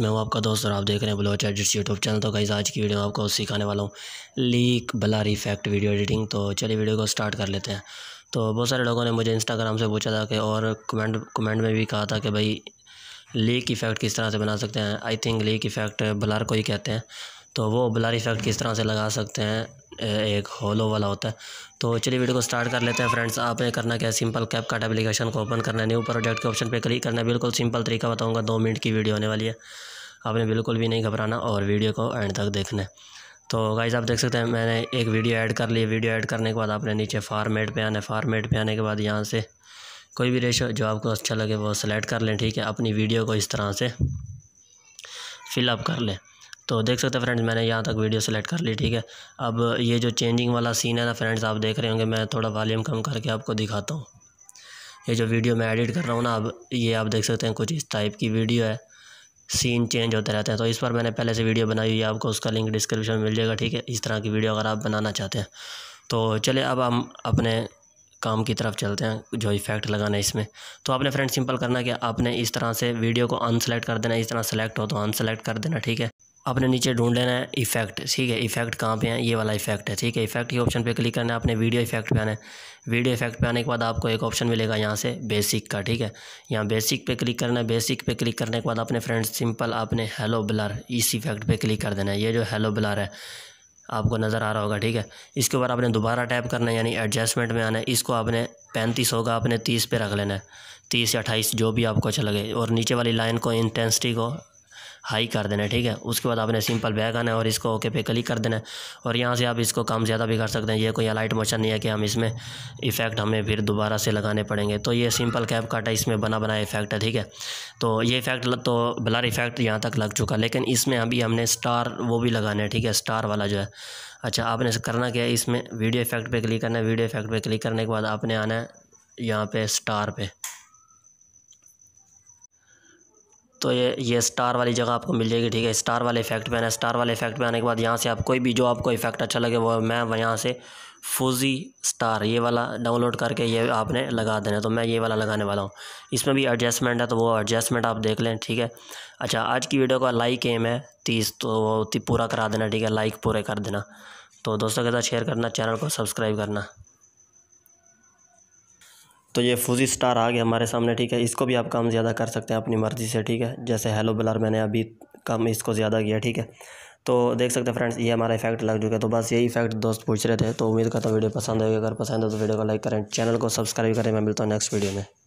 मैं हूँ आपका दोस्त और आप देख रहे हैं ब्लॉच एडिट्स यूट्यूब चैनल तो गाइज़ आज की वीडियो में आपको सिखाने वाला हूँ leak blurry effect video editing तो चलिए वीडियो को स्टार्ट कर लेते हैं तो बहुत सारे लोगों ने मुझे इंस्टाग्राम से पूछा था कि और कमेंट कमेंट में भी कहा था कि भाई लीक इफ़ेक्ट किस तरह से बना सकते हैं I think leak effect blur को ही कहते हैं तो वो बलार इफेक्ट किस तरह से लगा सकते हैं एक होलो वाला होता है तो चलिए वीडियो को स्टार्ट कर लेते हैं फ्रेंड्स आपने करना क्या है सिंपल कैप कार्ड एप्लीकेशन को ओपन करना है न्यू प्रोजेक्ट के ऑप्शन पे क्लिक करना है बिल्कुल सिंपल तरीका बताऊंगा दो मिनट की वीडियो होने वाली है आपने बिल्कुल भी नहीं घबराना और वीडियो को एंड तक देखना तो गाइज़ आप देख सकते हैं मैंने एक वीडियो ऐड कर ली वीडियो ऐड करने के बाद आपने नीचे फार्मेट पे आने फार्मेट पे आने के बाद यहाँ से कोई भी रेशो जो आपको अच्छा लगे वो सिलेक्ट कर लें ठीक है अपनी वीडियो को इस तरह से फिलअप कर लें तो देख सकते हैं फ्रेंड्स मैंने यहाँ तक वीडियो सेलेक्ट कर ली ठीक है अब ये जो चेंजिंग वाला सीन है ना फ्रेंड्स आप देख रहे होंगे मैं थोड़ा वॉल्यूम कम करके आपको दिखाता हूँ ये जो वीडियो मैं एडिट कर रहा हूँ ना अब ये आप देख सकते हैं कुछ इस टाइप की वीडियो है सीन चेंज होते रहते हैं तो इस पर मैंने पहले से वीडियो बनाई हुई है आपको उसका लिंक डिस्क्रिप्शन में मिल जाएगा ठीक है इस तरह की वीडियो अगर आप बनाना चाहते हैं तो चले अब हम अपने काम की तरफ चलते हैं जो इफ़ेक्ट लगाना है इसमें तो आपने फ्रेंड सिंपल करना कि आपने इस तरह से वीडियो को अनसेलेक्ट कर देना इस तरह सेलेक्ट हो तो अनसेलेक्ट कर देना ठीक है आपने नीचे ढूंढ लेना है इफेक्ट ठीक है इफेक्ट कहाँ पे है ये वाला इफेक्ट है ठीक है इफेक्ट के ऑप्शन पे क्लिक करना है आपने वीडियो इफेक्ट पे आना है वीडियो इफेक्ट पे आने के बाद आपको एक ऑप्शन मिलेगा यहाँ से बेसिक का ठीक है यहाँ बेसिक पे क्लिक करना है बेसिक पे क्लिक करने के बाद अपने फ्रेंड्स सिंपल आपने हेलो ब्लर इस इफेक्ट पर क्लिक कर देना है ये जो हेलो ब्लर है आपको नज़र आ रहा होगा ठीक है इसके ऊपर आपने दोबारा टैप करना है यानी एडजस्टमेंट में आना है इसको आपने पैंतीस होगा आपने तीस पे रख लेना है तीस या अट्ठाईस जो भी आपको अच्छा लगे और नीचे वाली लाइन को इंटेंसिटी को हाई कर देना है ठीक है उसके बाद आपने सिंपल बैक आना है और इसको ओके पे क्लिक कर देना है और यहाँ से आप इसको कम ज़्यादा भी कर सकते हैं ये कोई अलाइट मोशन नहीं है कि हम इसमें इफ़ेक्ट हमें फिर दोबारा से लगाने पड़ेंगे तो ये सिंपल कैप कट है इसमें बना बनाया इफेक्ट है ठीक है तो ये इफेक्ट तो ब्लर इफेक्ट यहाँ तक लग चुका लेकिन इसमें अभी हमने स्टार वो भी लगाना है ठीक है स्टार वाला जो है अच्छा आपने करना क्या है इसमें वीडियो इफेक्ट पर क्लिक करना है वीडियो इफेक्ट पर क्लिक करने के बाद आपने आना है यहाँ पे स्टार पे तो ये ये स्टार वाली जगह आपको मिल जाएगी ठीक है स्टार वाले इफेक्ट पे आना स्टार वाले इफेक्ट में आने के बाद यहाँ से आप कोई भी जो आपको इफेक्ट अच्छा लगे वो मैं यहाँ से फूजी स्टार ये वाला डाउनलोड करके ये आपने लगा देना तो मैं ये वाला लगाने वाला हूँ इसमें भी एडजस्टमेंट है तो वो एडजस्टमेंट आप देख लें ठीक है अच्छा आज की वीडियो का लाइक एम है तीस तो वो पूरा करा देना ठीक है लाइक पूरे कर देना तो दोस्तों के साथ शेयर करना चैनल को सब्सक्राइब करना तो ये फूजी स्टार आ गया हमारे सामने ठीक है इसको भी आप कम ज़्यादा कर सकते हैं अपनी मर्ज़ी से ठीक है जैसे हेलो बलर मैंने अभी कम इसको ज़्यादा किया ठीक है तो देख सकते हैं फ्रेंड्स ये हमारा इफेक्ट लग चुका है तो बस यही इफेक्ट दोस्त पूछ रहे थे तो उम्मीद करता वीडियो पसंद आएगी अगर पसंद है तो वीडियो को लाइक करें चैनल को सब्सक्राइब करें मैं मिलता हूँ नेक्स्ट वीडियो में